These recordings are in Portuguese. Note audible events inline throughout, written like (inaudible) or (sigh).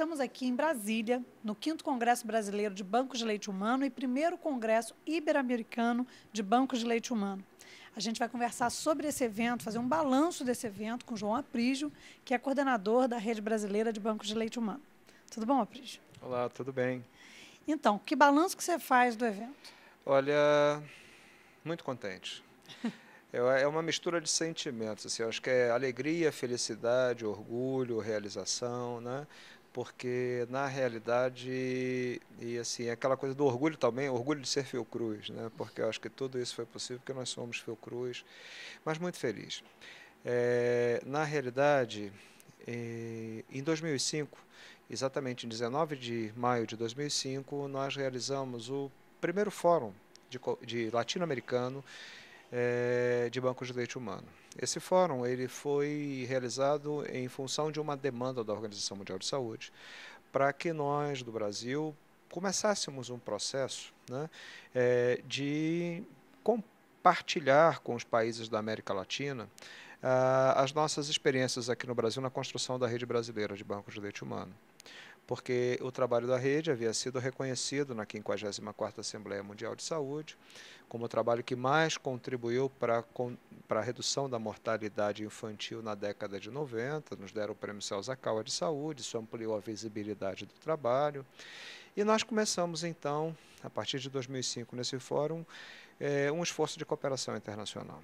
estamos aqui em Brasília, no 5 Congresso Brasileiro de Bancos de Leite Humano e 1 Congresso Ibero-Americano de Bancos de Leite Humano. A gente vai conversar sobre esse evento, fazer um balanço desse evento com João Aprígio, que é coordenador da Rede Brasileira de Bancos de Leite Humano. Tudo bom, Aprígio? Olá, tudo bem. Então, que balanço que você faz do evento? Olha, muito contente. (laughs) É uma mistura de sentimentos, assim, acho que é alegria, felicidade, orgulho, realização, né? porque na realidade e assim é aquela coisa do orgulho também orgulho de ser Fiocruz né porque eu acho que tudo isso foi possível porque nós somos Fiocruz mas muito feliz é, na realidade é, em 2005 exatamente em 19 de maio de 2005 nós realizamos o primeiro fórum de, de latino-americano é, de bancos de leite humano. Esse fórum ele foi realizado em função de uma demanda da Organização Mundial de Saúde para que nós do Brasil começássemos um processo né, é, de compartilhar com os países da América Latina ah, as nossas experiências aqui no Brasil na construção da rede brasileira de bancos de leite humano porque o trabalho da rede havia sido reconhecido na 54ª Assembleia Mundial de Saúde como o trabalho que mais contribuiu para, para a redução da mortalidade infantil na década de 90, nos deram o prêmio Celsa de Saúde, isso ampliou a visibilidade do trabalho. E nós começamos, então, a partir de 2005, nesse fórum, é, um esforço de cooperação internacional.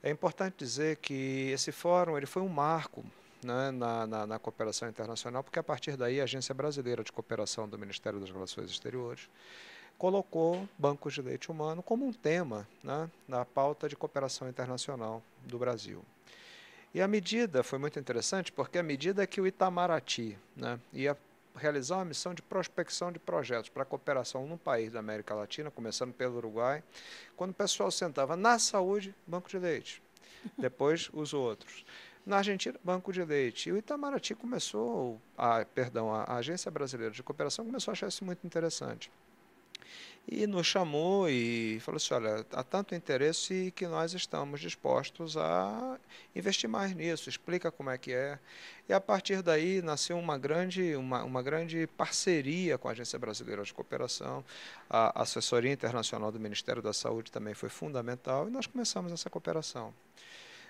É importante dizer que esse fórum ele foi um marco né, na, na, na, cooperação internacional, porque a partir daí a Agência Brasileira de Cooperação do Ministério das Relações Exteriores colocou bancos de leite humano como um tema né, na pauta de cooperação internacional do Brasil. E a medida foi muito interessante, porque a medida é que o Itamaraty né, ia realizar uma missão de prospecção de projetos para cooperação num país da América Latina, começando pelo Uruguai, quando o pessoal sentava na saúde, banco de leite, depois os outros. Na Argentina, banco de leite. E o Itamaraty começou, a, perdão, a Agência Brasileira de Cooperação começou a achar isso muito interessante. E nos chamou e falou assim: olha, há tanto interesse que nós estamos dispostos a investir mais nisso, explica como é que é. E a partir daí nasceu uma grande, uma, uma grande parceria com a Agência Brasileira de Cooperação, a assessoria internacional do Ministério da Saúde também foi fundamental e nós começamos essa cooperação.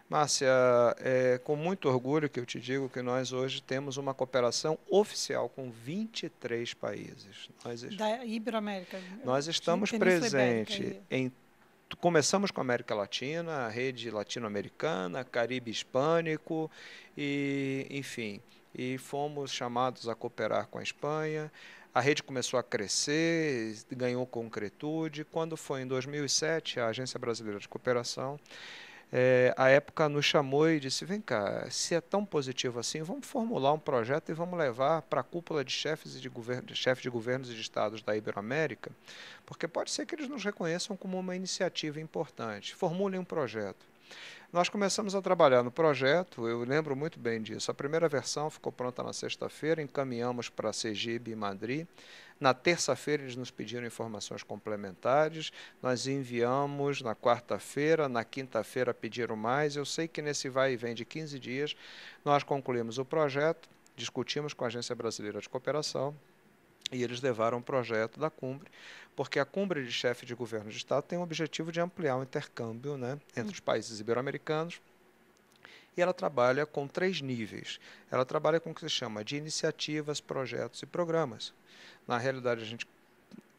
Márcia, é com muito orgulho que eu te digo que nós hoje temos uma cooperação oficial com 23 países. Nós, da Iberoamérica. Nós estamos presentes em começamos com a América Latina, a rede latino-americana, Caribe hispânico e, enfim, e fomos chamados a cooperar com a Espanha. A rede começou a crescer, ganhou concretude. Quando foi em 2007, a Agência Brasileira de Cooperação é, a época nos chamou e disse: vem cá, se é tão positivo assim, vamos formular um projeto e vamos levar para a cúpula de chefes, de, de de governos e de estados da Iberoamérica, porque pode ser que eles nos reconheçam como uma iniciativa importante. Formulem um projeto. Nós começamos a trabalhar no projeto, eu lembro muito bem disso. A primeira versão ficou pronta na sexta-feira, encaminhamos para Segib e Madrid. Na terça-feira, eles nos pediram informações complementares, nós enviamos na quarta-feira, na quinta-feira pediram mais. Eu sei que nesse vai e vem de 15 dias, nós concluímos o projeto, discutimos com a Agência Brasileira de Cooperação, e eles levaram o projeto da cumbre, porque a cumbre de chefe de governo de Estado tem o objetivo de ampliar o intercâmbio né, entre os países ibero-americanos e ela trabalha com três níveis. Ela trabalha com o que se chama de iniciativas, projetos e programas. Na realidade, a gente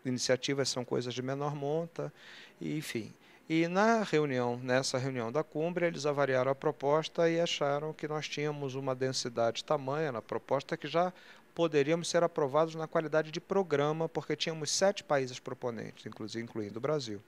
iniciativas são coisas de menor monta, e, enfim. E na reunião, nessa reunião da cumbre, eles avaliaram a proposta e acharam que nós tínhamos uma densidade tamanha na proposta que já poderíamos ser aprovados na qualidade de programa, porque tínhamos sete países proponentes, inclusive incluindo o Brasil.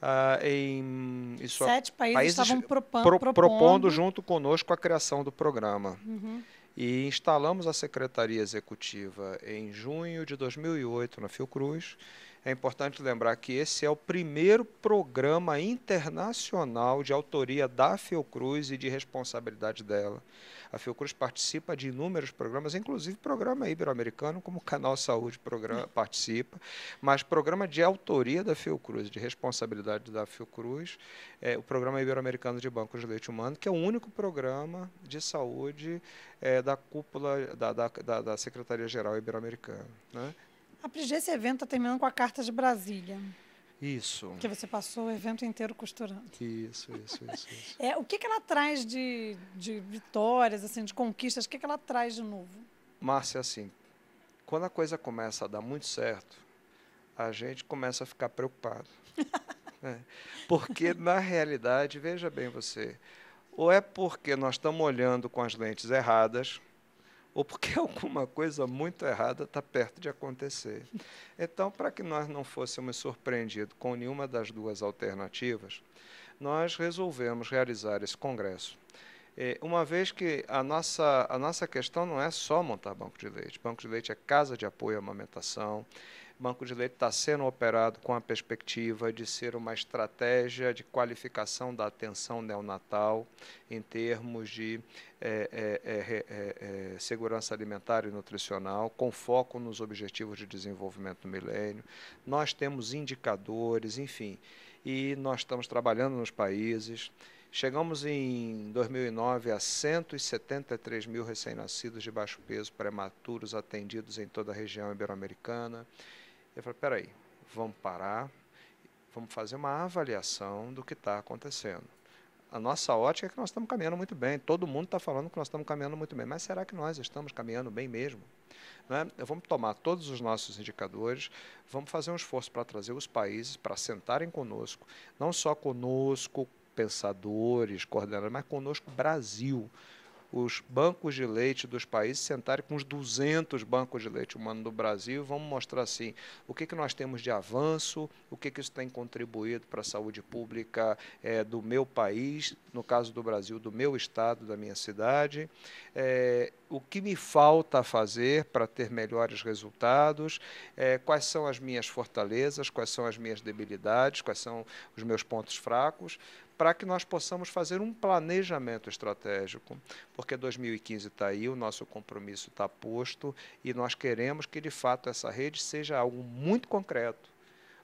Uh, em isso, sete países, países estavam propondo, pro, propondo, propondo junto conosco a criação do programa. Uhum. E instalamos a Secretaria Executiva em junho de 2008 na Fiocruz. É importante lembrar que esse é o primeiro programa internacional de autoria da Fiocruz e de responsabilidade dela. A Fiocruz participa de inúmeros programas, inclusive programa ibero-americano, como o Canal Saúde programa, uhum. participa, mas programa de autoria da Fiocruz, de responsabilidade da Fiocruz, é, o programa ibero-americano de bancos de leite humano, que é o único programa de saúde é, da cúpula da, da, da, da Secretaria-Geral Ibero-Americana. Né? A PRIG, esse evento está terminando com a Carta de Brasília. Isso. Que você passou o evento inteiro costurando. Isso, isso, isso. isso. (laughs) é, o que, que ela traz de, de vitórias, assim, de conquistas? O que, que ela traz de novo? Márcia, assim, quando a coisa começa a dar muito certo, a gente começa a ficar preocupado. (laughs) né? Porque, na realidade, veja bem você, ou é porque nós estamos olhando com as lentes erradas, ou porque (laughs) alguma coisa muito errada está perto de acontecer. Então, para que nós não fôssemos surpreendidos com nenhuma das duas alternativas, nós resolvemos realizar esse congresso. É, uma vez que a nossa, a nossa questão não é só montar banco de leite, banco de leite é casa de apoio à amamentação, o Banco de Leite está sendo operado com a perspectiva de ser uma estratégia de qualificação da atenção neonatal em termos de é, é, é, segurança alimentar e nutricional, com foco nos objetivos de desenvolvimento do milênio. Nós temos indicadores, enfim, e nós estamos trabalhando nos países. Chegamos em 2009 a 173 mil recém-nascidos de baixo peso prematuros atendidos em toda a região ibero-americana. Eu falei, peraí, vamos parar, vamos fazer uma avaliação do que está acontecendo. A nossa ótica é que nós estamos caminhando muito bem, todo mundo está falando que nós estamos caminhando muito bem, mas será que nós estamos caminhando bem mesmo? Né? Vamos tomar todos os nossos indicadores, vamos fazer um esforço para trazer os países para sentarem conosco, não só conosco, pensadores, coordenadores, mas conosco, Brasil os bancos de leite dos países sentarem com os 200 bancos de leite humano do Brasil, vamos mostrar assim o que, que nós temos de avanço, o que, que isso tem contribuído para a saúde pública é, do meu país, no caso do Brasil, do meu estado, da minha cidade, é, o que me falta fazer para ter melhores resultados, é, quais são as minhas fortalezas, quais são as minhas debilidades, quais são os meus pontos fracos, para que nós possamos fazer um planejamento estratégico, porque 2015 está aí, o nosso compromisso está posto e nós queremos que, de fato, essa rede seja algo muito concreto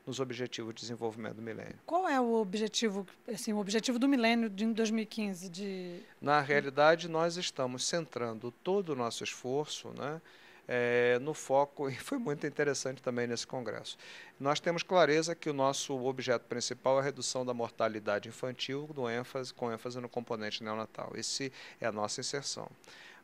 nos objetivos de desenvolvimento do milênio. Qual é o objetivo, assim, o objetivo do milênio de 2015? De... Na realidade, nós estamos centrando todo o nosso esforço, né? é, no foco, (laughs) e foi muito interessante também nesse congresso. Nós temos clareza que o nosso objeto principal é a redução da mortalidade infantil, do ênfase, com ênfase no componente neonatal. Esse é a nossa inserção.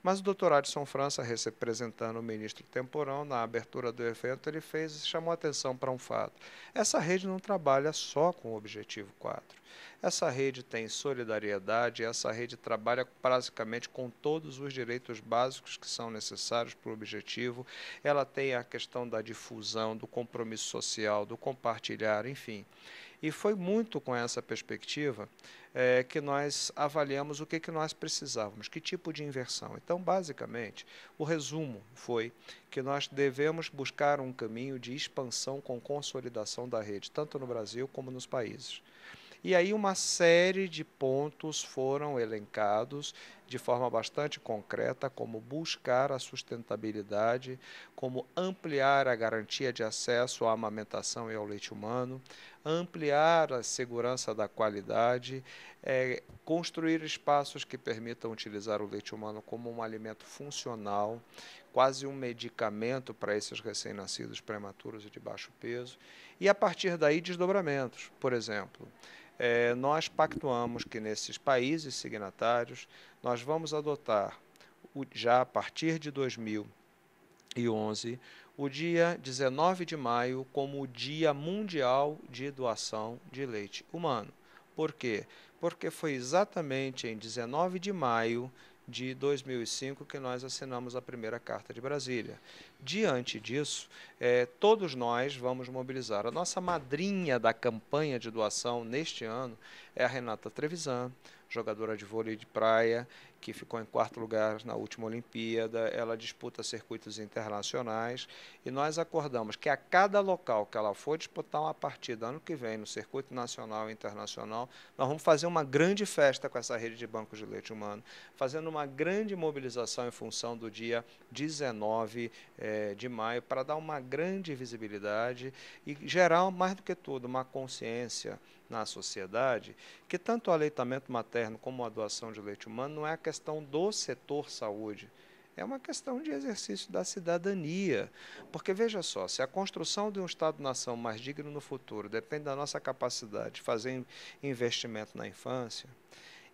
Mas o doutor Adson França, representando o ministro Temporão, na abertura do evento, ele fez chamou atenção para um fato. Essa rede não trabalha só com o objetivo 4 essa rede tem solidariedade, essa rede trabalha basicamente com todos os direitos básicos que são necessários para o objetivo. Ela tem a questão da difusão, do compromisso social, do compartilhar, enfim. E foi muito com essa perspectiva é, que nós avaliamos o que, que nós precisávamos, que tipo de inversão. Então, basicamente, o resumo foi que nós devemos buscar um caminho de expansão com consolidação da rede, tanto no Brasil como nos países. E aí uma série de pontos foram elencados de forma bastante concreta, como buscar a sustentabilidade, como ampliar a garantia de acesso à amamentação e ao leite humano, ampliar a segurança da qualidade, é, construir espaços que permitam utilizar o leite humano como um alimento funcional, quase um medicamento para esses recém-nascidos prematuros e de baixo peso, e a partir daí desdobramentos, por exemplo é, nós pactuamos que nesses países signatários nós vamos adotar, já a partir de 2011, o dia 19 de maio como o Dia Mundial de Doação de Leite Humano. Por quê? Porque foi exatamente em 19 de maio de 2005 que nós assinamos a primeira Carta de Brasília. Diante disso, é, todos nós vamos mobilizar. A nossa madrinha da campanha de doação neste ano é a Renata Trevisan, jogadora de vôlei de praia, que ficou em quarto lugar na última Olimpíada. Ela disputa circuitos internacionais e nós acordamos que a cada local que ela for disputar uma partida ano que vem, no circuito nacional e internacional, nós vamos fazer uma grande festa com essa rede de bancos de leite humano, fazendo uma grande mobilização em função do dia 19 eh, é, é, de maio para dar uma grande visibilidade e gerar, mais do que tudo, uma consciência na sociedade que tanto o aleitamento materno como a doação de leite humano não é a questão do setor saúde. É uma questão de exercício da cidadania. Porque veja só, se a construção de um Estado-nação mais digno no futuro depende da nossa capacidade de fazer investimento na infância,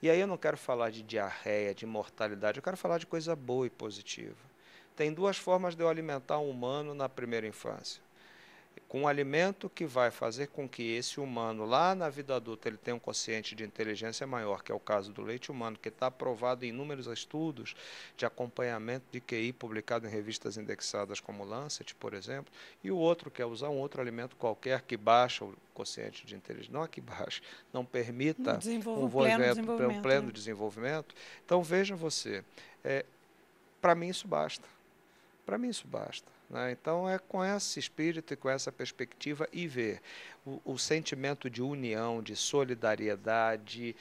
e aí eu não quero falar de diarreia, de mortalidade, eu quero falar de coisa boa e positiva. Tem duas formas de eu alimentar um humano na primeira infância. Com um alimento que vai fazer com que esse humano, lá na vida adulta, ele tenha um consciente de inteligência maior, que é o caso do leite humano, que está aprovado em inúmeros estudos de acompanhamento de QI publicado em revistas indexadas como Lancet, por exemplo, e o outro, que é usar um outro alimento qualquer que baixa o consciente de inteligência, não é que baixa, não permita um, pleno, pleno né? desenvolvimento. Então, veja você, é, para mim isso basta. Para mim isso basta. Né? Então é com esse espírito e com essa perspectiva e ver o, o sentimento de união, de solidariedade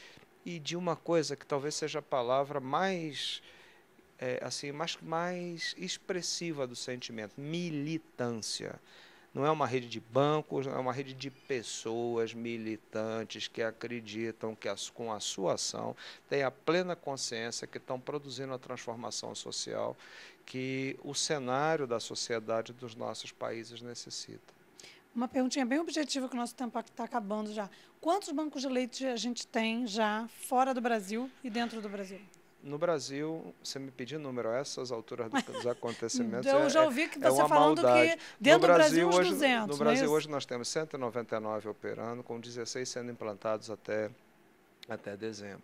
e de uma coisa que talvez seja a palavra mais é, assim mais, mais expressiva do sentimento, militância. Não é uma rede de bancos, é uma rede de pessoas militantes que acreditam que as, com a sua ação têm a plena consciência que estão produzindo a transformação social que o cenário da sociedade dos nossos países necessita. Uma perguntinha bem objetiva, que o nosso tempo está acabando já. Quantos bancos de leite a gente tem já fora do Brasil e dentro do Brasil? no Brasil, você me pediu número a essas alturas dos (laughs) acontecimentos. Eu é, já ouvi que é, você é falando maldade. que dentro Brasil, do Brasil, hoje, 200. No é Brasil, hoje, nós temos 199 operando, com 16 sendo implantados até, até dezembro.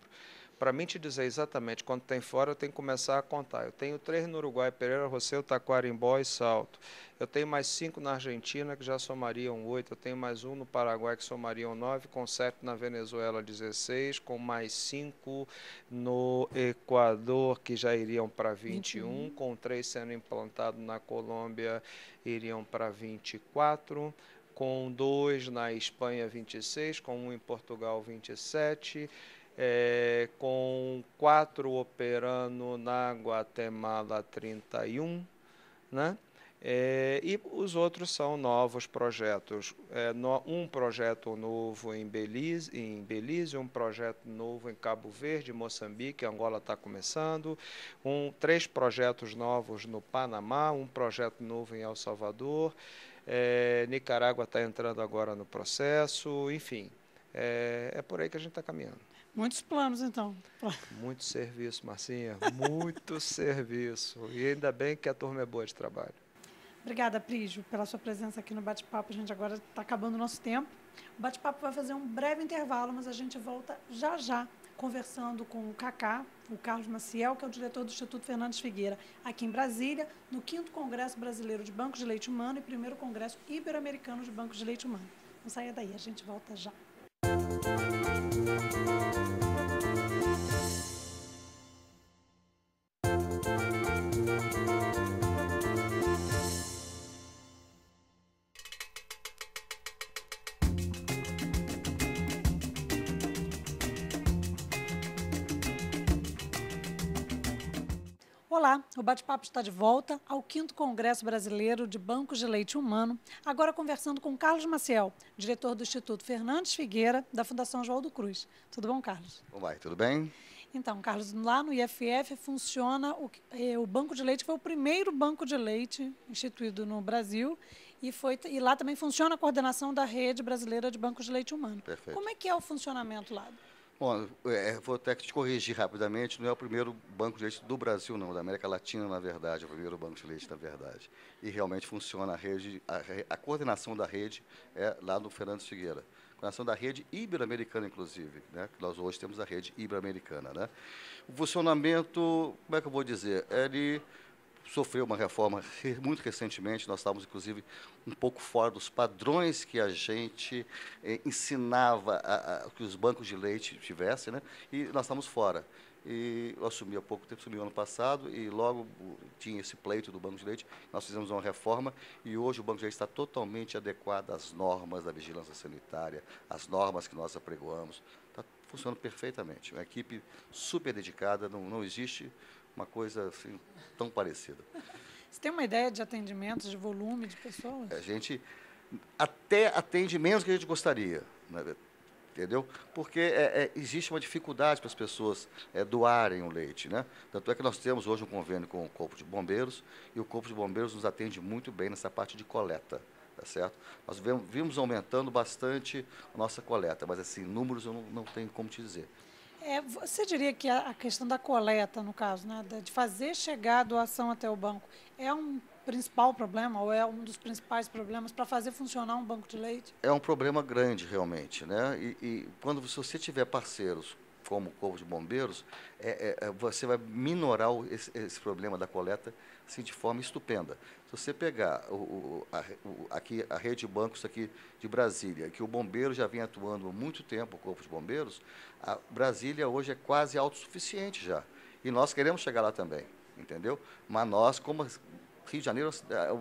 Para mim te dizer exatamente quanto tem fora, eu tenho que começar a contar. Eu tenho três no Uruguai, Pereira, Rosseu, Taquarimbó e Salto. Eu tenho mais cinco na Argentina, que já somariam oito. Eu tenho mais um no Paraguai, que somariam nove. Com sete na Venezuela, 16. Com mais cinco no Equador, que já iriam para 21. Uhum. Com três sendo implantados na Colômbia, iriam para 24 com dois na Espanha 26, com um em Portugal 27 é, com quatro operando na Guatemala 31, né? É, e os outros são novos projetos. É, no, um projeto novo em Belize, em Belize, um projeto novo em Cabo Verde, Moçambique, Angola está começando, um, três projetos novos no Panamá, um projeto novo em El Salvador, é, Nicarágua está entrando agora no processo, enfim, é, é por aí que a gente está caminhando. Muitos planos, então. Muito serviço, Marcinha. Muito (laughs) serviço. E ainda bem que a turma é boa de trabalho. Obrigada, Prígio, pela sua presença aqui no bate-papo. A gente agora está acabando o nosso tempo. O bate-papo vai fazer um breve intervalo, mas a gente volta já já conversando com o Cacá, o Carlos Maciel, que é o diretor do Instituto Fernandes Figueira, aqui em Brasília, no 5 Congresso Brasileiro de Bancos de Leite Humano e 1 Congresso Ibero-Americano de Bancos de Leite Humano. Não saia daí, a gente volta já. Música Olá, o bate-papo está de volta ao 5 Congresso Brasileiro de Bancos de Leite Humano, agora conversando com Carlos Maciel, diretor do Instituto Fernandes Figueira, da Fundação João do Cruz. Tudo bom, Carlos? Olá, tudo bem? Então, Carlos, lá no IFF funciona o, é, o Banco de Leite, foi o primeiro banco de leite instituído no Brasil, e, foi, e lá também funciona a coordenação da Rede Brasileira de Bancos de Leite Humano. Perfeito. Como é que é o funcionamento lá? Bom, é, é, vou até te corrigir rapidamente, não é o primeiro banco de leite do Brasil, não, da América Latina, na verdade, é o primeiro banco de leite, na verdade. E realmente funciona a rede, a, a coordenação da rede é lá no Fernando Figueira. Coordenação da rede ibero-americana, inclusive, né? Nós hoje temos a rede ibero-americana, né? O funcionamento, como é que eu vou dizer? Ele... É sofreu uma reforma muito recentemente, nós estávamos, inclusive, um pouco fora dos padrões que a gente eh, ensinava a, a, que os bancos de leite tivessem, né? e nós estávamos fora. E eu assumi há pouco tempo, assumi ano passado, e logo tinha esse pleito do Banco de Leite, nós fizemos uma reforma, e hoje o Banco de Leite está totalmente adequado às normas da vigilância sanitária, às normas que nós apregoamos. Está funcionando perfeitamente. Uma equipe super dedicada, não, não existe uma coisa assim, tão parecida. Você tem uma ideia de atendimentos, de volume de pessoas? É, a gente até atende menos que a gente gostaria, né? entendeu? Porque é, é, existe uma dificuldade para as pessoas é, doarem o leite, né? Tanto é que nós temos hoje um convênio com o Corpo de Bombeiros e o Corpo de Bombeiros nos atende muito bem nessa parte de coleta, tá certo? Nós vimos aumentando bastante a nossa coleta, mas assim, números eu não, não tenho como te dizer. É, você diria que a, questão da coleta, no caso, né, de fazer chegar a doação até o banco, é um principal problema ou é um dos principais problemas para fazer funcionar um banco de leite? É um problema grande, realmente. Né? E, e quando se você tiver parceiros como o Corpo de Bombeiros, é, é, é você vai minorar esse, esse problema da coleta assim, de forma estupenda. Se você pegar o, o, a, o, aqui, a rede de bancos aqui de Brasília, que o bombeiro já vem atuando há muito tempo, o Corpo de Bombeiros, a Brasília hoje é quase autossuficiente já. E nós queremos chegar lá também, entendeu? Mas nós, como Rio de Janeiro é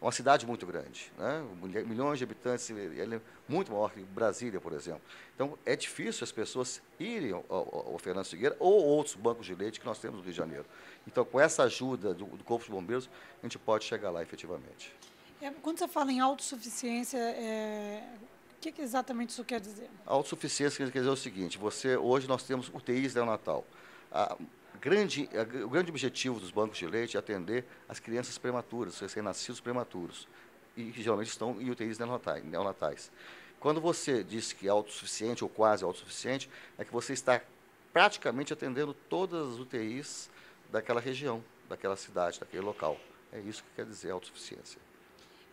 uma cidade muito grande, né? milhões de habitantes, é muito maior que Brasília, por exemplo. Então, é difícil as pessoas irem ao, ao, Fernando Figueira ou outros bancos de leite que nós temos no Rio de Janeiro. Então, com essa ajuda do, do Corpo de Bombeiros, a gente pode chegar lá efetivamente. É, quando você fala em autossuficiência, é, o que, que, exatamente isso quer dizer? Autossuficiência quer dizer o seguinte, você, hoje nós temos UTIs neonatal. Natal grande, a, o grande objetivo dos bancos de leite é atender as crianças prematuras, recém-nascidos prematuros, e que geralmente estão em UTIs neonatais. Quando você diz que é autossuficiente ou quase autossuficiente, é que você está praticamente atendendo todas as UTIs daquela região, daquela cidade, daquele local. É isso que quer dizer autossuficiência.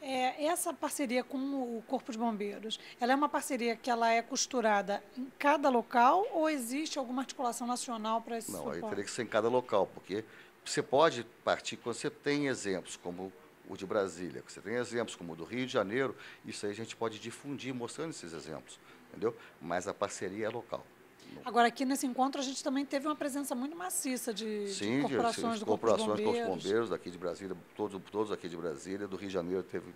É, essa parceria com o Corpo de Bombeiros, ela é uma parceria que ela é costurada em cada local ou existe alguma articulação nacional para esse Não, suporte? aí teria que ser em cada local, porque você pode partir quando você tem exemplos, como o de Brasília, você tem exemplos como o do Rio de Janeiro, isso aí a gente pode difundir mostrando esses exemplos, entendeu? Mas a parceria é local. Agora, aqui nesse encontro, a gente também teve uma presença muito maciça de, Sim, de corporações de, de corporações com os bombeiros daqui de Brasília, todos, todos aqui de Brasília, do Rio de Janeiro teve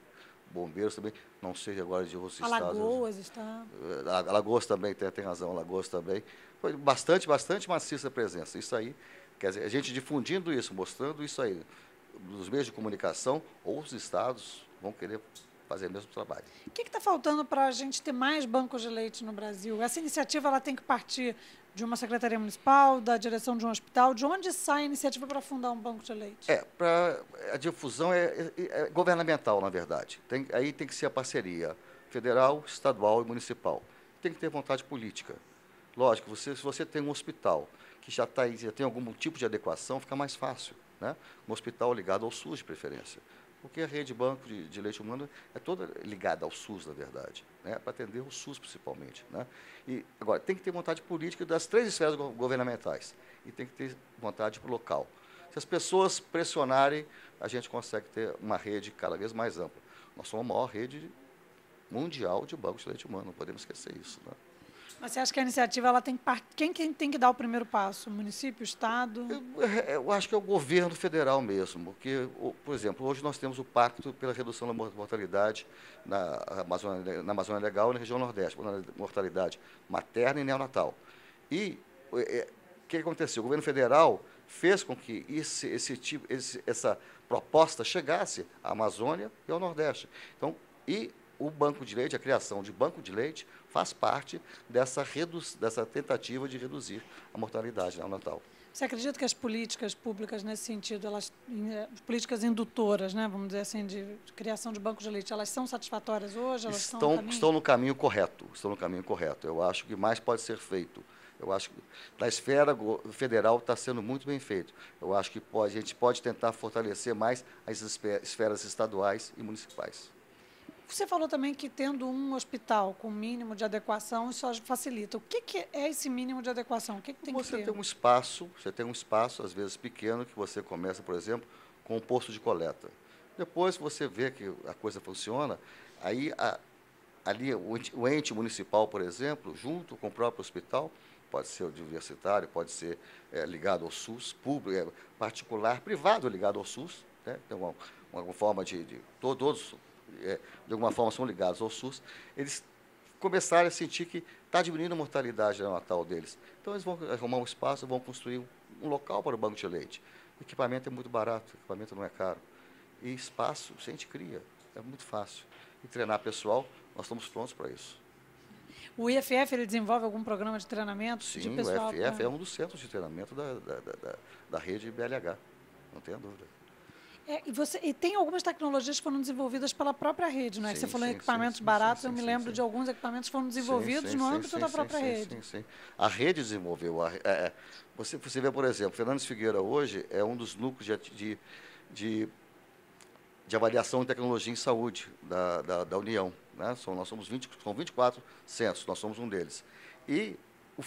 bombeiros também, não sei agora de outros Alagoas estados. está. Eh, Alagoas também, tem, tem razão, Alagoas também. Foi bastante, bastante maciça a presença. Isso aí, quer dizer, a gente difundindo isso, mostrando isso aí nos meios de comunicação, outros estados vão querer fazer o mesmo trabalho. O que está faltando para a gente ter mais bancos de leite no Brasil? Essa iniciativa ela tem que partir de uma secretaria municipal, da direção de um hospital? De onde sai a iniciativa para fundar um banco de leite? É, pra, a difusão é, é, é governamental, na verdade. Tem, aí tem que ser a parceria federal, estadual e municipal. Tem que ter vontade política. Lógico, você, se você tem um hospital que já, tá, já tem algum tipo de adequação, fica mais fácil. Né? Um hospital ligado ao SUS, de preferência porque a rede banco de, de leite humano é toda ligada ao SUS, na verdade, né, para atender o SUS principalmente. Né? E, agora, tem que ter vontade política das três esferas governamentais e tem que ter vontade para o local. Se as pessoas pressionarem, a gente consegue ter uma rede cada vez mais ampla. Nós somos a maior rede mundial de bancos de leite humano, não podemos esquecer isso. Né? Mas você acha que a iniciativa ela tem que part... quem, quem tem que dar o primeiro passo? O município, o estado? Eu, é, eu acho que é o governo federal mesmo, porque, por exemplo, hoje nós temos o Pacto pela redução da mortalidade na Amazônia, na Amazônia Legal e na região Nordeste, mortalidade materna e neonatal. E é, é, o é, que aconteceu? O governo federal fez com que esse, esse tipo, esse, essa proposta chegasse à Amazônia e ao Nordeste. Então, e o banco de leite, a criação de banco de leite, faz parte dessa, dessa tentativa de reduzir a mortalidade natal Você acredita que as políticas públicas nesse sentido, elas, eh, políticas indutoras, né, vamos dizer assim, de criação de bancos de leite, elas são satisfatórias hoje? Elas estão, no estão no caminho correto. Estão no caminho correto. Eu acho que mais pode ser feito. Eu acho que na esfera federal está sendo muito bem feito. Eu acho que pode, a gente pode tentar fortalecer mais as esferas estaduais e municipais você falou também que tendo um hospital com mínimo de adequação, isso facilita. O que, que é esse mínimo de adequação? O que, que tem você que ter? Você tem um espaço, você tem um espaço, às vezes pequeno, que você começa, por exemplo, com um posto de coleta. Depois você vê que a coisa funciona, aí a, ali o ente municipal, por exemplo, junto com o próprio hospital, pode ser universitário, pode ser é, ligado ao SUS, público, é, particular, privado ligado ao SUS, né? tem uma, uma forma de, de todos, é, de alguma forma são ligados ao SUS, eles começaram a sentir que está diminuindo a mortalidade neonatal deles. Então, eles vão arrumar um espaço, vão construir um local para o banco de leite. O equipamento é muito barato, o equipamento não é caro. E espaço, a gente cria, é muito fácil. E treinar pessoal, nós estamos prontos para isso. O IFF ele desenvolve algum programa de treinamento Sim, de pessoal? o IFF pra... é um dos centros de treinamento da, da, da, da rede BLH, não tenha dúvida. É, e, você, e, tem algumas tecnologias que foram desenvolvidas pela própria rede, não é? Sim, você falou sim, em equipamentos sim, baratos, eu me lembro de alguns equipamentos que foram desenvolvidos no âmbito da própria rede. Sim, sim. A rede desenvolveu. A, é, é, você, você vê, por exemplo, Fernandes Figueira hoje é um dos núcleos de, de, de, de avaliação em tecnologia em saúde da, da, da União. Né? São, nós somos 20, são 24 centros, nós somos um deles. E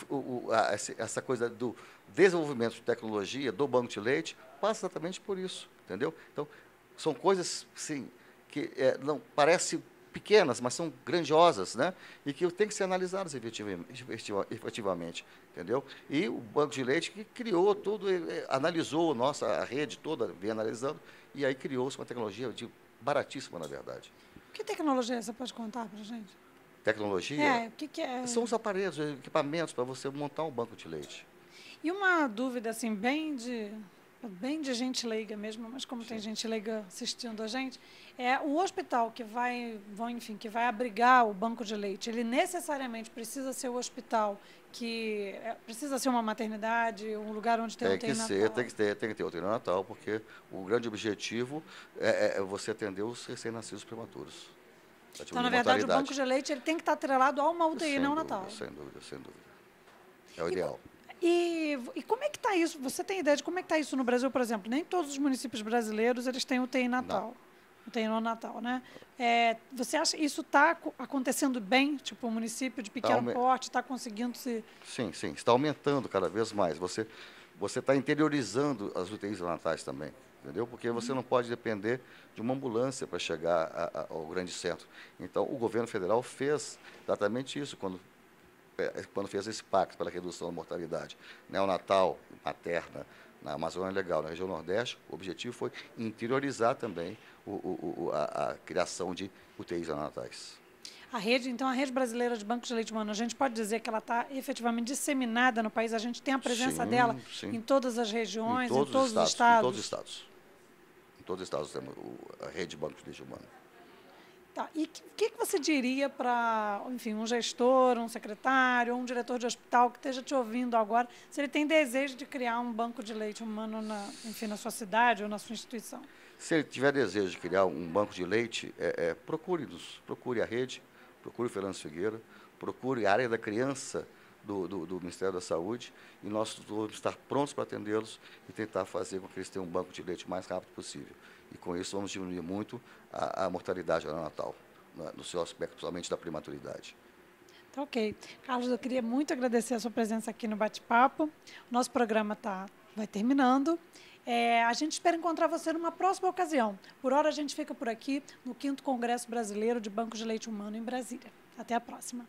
o, o, a, essa coisa do desenvolvimento de tecnologia do banco de leite passa exatamente por isso entendeu? Então, são coisas sim, que é, não parecem pequenas, mas são grandiosas, né? E que tem que ser analisadas efetivamente, entendeu? E o Banco de Leite que criou tudo, é, analisou nossa, a nossa rede toda, vem analisando, e aí criou-se uma tecnologia de baratíssima, na verdade. Que tecnologia você pode contar para gente? Tecnologia? É, o que, que é? São os aparelhos, os equipamentos para você montar um banco de leite. E uma dúvida, assim, bem de é bem de gente leiga mesmo, mas como Sim. tem gente leiga assistindo a gente, é o hospital que vai, vão, enfim, que vai abrigar o banco de leite. Ele necessariamente precisa ser o hospital que é, precisa ser uma maternidade, um lugar onde tem, tem um que ser, Tem que ter, tem que ter o natal, porque o grande objetivo é, é, é você atender os recém-nascidos prematuros. Então, na verdade, o banco de leite ele tem que estar atrelado a uma UTI sem não dúvida, natal. Sem dúvida, sem dúvida. É o e ideal. E, e como é que está isso? Você tem ideia de como é que está isso no Brasil, por exemplo? Nem todos os municípios brasileiros eles têm UTI Natal. Não. UTI no Natal, né? É, você acha que isso está acontecendo bem? Tipo, o município de tá pequeno tá porte está conseguindo se... Sim, sim. Está aumentando cada vez mais. Você está interiorizando as UTIs natais também entendeu? Porque você uhum. não pode depender de uma ambulância para chegar a, a, ao grande centro. Então, o governo federal fez exatamente isso quando é, é, quando fez esse pacto pela redução da mortalidade neonatal, materna, na Amazônia é Legal, na região Nordeste, o objetivo foi interiorizar também o, o, a, a, criação de UTIs neonatais. A rede, então, a rede brasileira de bancos de leite humano, a gente pode dizer que ela está efetivamente disseminada no país, a gente tem a presença sim, dela sim. em todas as regiões, em todos, em todos os, estados, os estados. Em todos os estados. Em todos os estados temos a rede de bancos de leite humano. Tá. E o que, que, você diria para, enfim, um gestor, um secretário, um diretor de hospital que esteja te ouvindo agora, se ele tem desejo de criar um banco de leite humano, na, enfim, na sua cidade ou na sua instituição? Se ele tiver desejo de criar um banco de leite, é, é, procure-nos, procure a rede, procure o Fernando Figueira, procure a área da criança do, do, do Ministério da Saúde e nós vamos estar prontos para atendê-los e tentar fazer com que eles tenham um banco de leite o mais rápido possível. E com isso vamos diminuir muito a, a mortalidade neonatal, né, no seu aspecto somente da prematuridade. Tá ok. Carlos, eu queria muito agradecer a sua presença aqui no bate-papo. Nosso programa tá, vai terminando. É, a gente espera encontrar você numa próxima ocasião. Por hora, a gente fica por aqui no 5 Congresso Brasileiro de Banco de Leite Humano em Brasília. Até a próxima.